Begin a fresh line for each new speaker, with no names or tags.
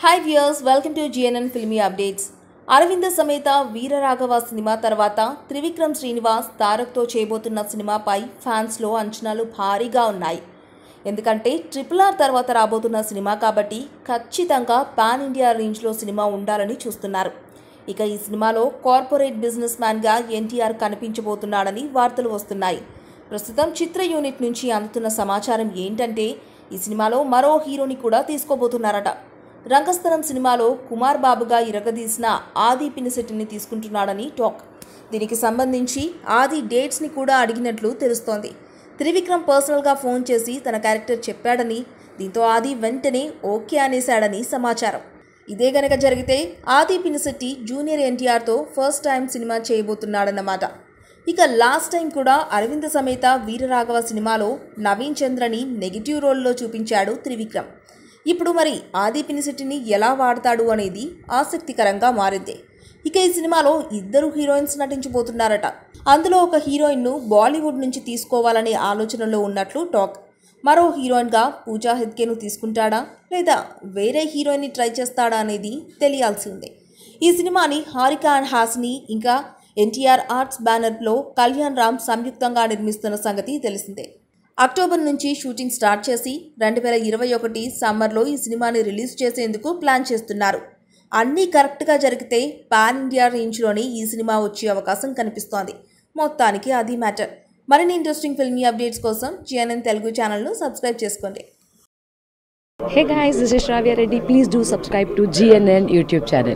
hi viewers welcome to GNN filmy updates Aravinda Sametha Veeraraghava cinema తర్వాత త్రివిక్రమ్ శ్రీనివాస్ తారక్తో చేయబోతున్న సినిమాపై ఫ్యాన్స్లో అంచనాలు భారీగా ఉన్నాయి ఎందుకంటే ట్రిపుల్ ఆర్ తర్వాత రాబోతున్న సినిమా కాబట్టి ఖచ్చితంగా పాన్ ఇండియా రేంజ్లో సినిమా ఉండాలని చూస్తున్నారు ఇక ఈ సినిమాలో కార్పొరేట్ బిజినెస్ మ్యాన్గా ఎన్టీఆర్ కనిపించబోతున్నాడని వార్తలు వస్తున్నాయి ప్రస్తుతం చిత్ర యూనిట్ నుంచి అందుతున్న సమాచారం ఏంటంటే ఈ సినిమాలో మరో హీరోని కూడా తీసుకోబోతున్నారట రంగస్థలం సినిమాలో కుమార్ బాబుగా ఇరగదీసిన ఆది పినిశెట్టిని తీసుకుంటున్నాడని టాక్ దీనికి సంబంధించి ఆది డేట్స్ని కూడా అడిగినట్లు తెలుస్తోంది త్రివిక్రమ్ పర్సనల్గా ఫోన్ చేసి తన క్యారెక్టర్ చెప్పాడని దీంతో ఆది వెంటనే ఓకే అనేశాడని సమాచారం ఇదే గనక జరిగితే ఆది పినిశెట్టి జూనియర్ ఎన్టీఆర్తో ఫస్ట్ టైం సినిమా చేయబోతున్నాడన్నమాట ఇక లాస్ట్ టైం కూడా అరవింద సమేత వీరరాఘవ సినిమాలో నవీన్ చంద్రని నెగిటివ్ రోల్లో చూపించాడు త్రివిక్రమ్ ఇప్పుడు మరి ఆది పినిశెట్టిని ఎలా వాడతాడు అనేది ఆసక్తికరంగా మారింది ఇక ఈ సినిమాలో ఇద్దరు హీరోయిన్స్ నటించబోతున్నారట అందులో ఒక హీరోయిన్ను బాలీవుడ్ నుంచి తీసుకోవాలనే ఆలోచనలో ఉన్నట్లు టాక్ మరో హీరోయిన్గా పూజా హెద్కేను తీసుకుంటాడా లేదా వేరే హీరోయిన్ని ట్రై చేస్తాడా అనేది తెలియాల్సిందే ఈ సినిమాని హారిక అండ్ హాస్ని ఇంకా ఎన్టీఆర్ ఆర్ట్స్ బ్యానర్లో కళ్యాణ్ రామ్ సంయుక్తంగా నిర్మిస్తున్న సంగతి తెలిసిందే అక్టోబర్ నుంచి షూటింగ్ స్టార్ట్ చేసి రెండు వేల ఇరవై ఒకటి సమ్మర్లో ఈ సినిమాని రిలీజ్ చేసేందుకు ప్లాన్ చేస్తున్నారు అన్నీ కరెక్ట్గా జరిగితే పాన్ ఇండియా రేంజ్లోనే ఈ సినిమా వచ్చే అవకాశం కనిపిస్తోంది మొత్తానికి అది మ్యాటర్ మరిన్ని ఇంట్రెస్టింగ్ ఫిల్మీ అప్డేట్స్ కోసం జిఎన్ఎన్ తెలుగు ఛానల్ను సబ్స్క్రైబ్ చేసుకోండి hey guys this is Sravya Reddy please do subscribe to GNN YouTube channel